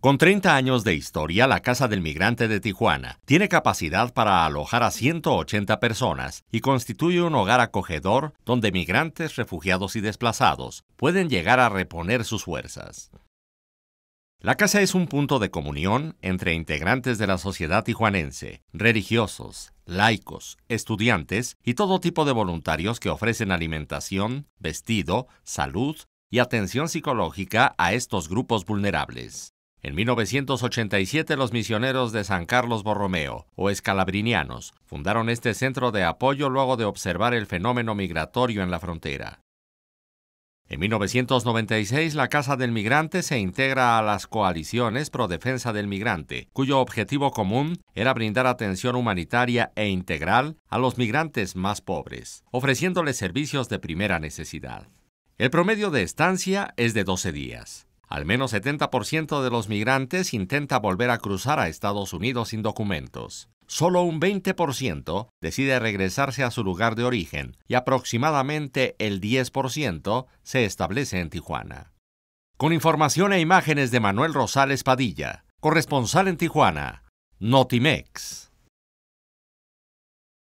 Con 30 años de historia, la Casa del Migrante de Tijuana tiene capacidad para alojar a 180 personas y constituye un hogar acogedor donde migrantes, refugiados y desplazados pueden llegar a reponer sus fuerzas. La casa es un punto de comunión entre integrantes de la sociedad tijuanense, religiosos, laicos, estudiantes y todo tipo de voluntarios que ofrecen alimentación, vestido, salud y atención psicológica a estos grupos vulnerables. En 1987 los misioneros de San Carlos Borromeo, o escalabrinianos, fundaron este centro de apoyo luego de observar el fenómeno migratorio en la frontera. En 1996 la Casa del Migrante se integra a las coaliciones pro defensa del migrante, cuyo objetivo común era brindar atención humanitaria e integral a los migrantes más pobres, ofreciéndoles servicios de primera necesidad. El promedio de estancia es de 12 días. Al menos 70% de los migrantes intenta volver a cruzar a Estados Unidos sin documentos. Solo un 20% decide regresarse a su lugar de origen y aproximadamente el 10% se establece en Tijuana. Con información e imágenes de Manuel Rosales Padilla, corresponsal en Tijuana, Notimex.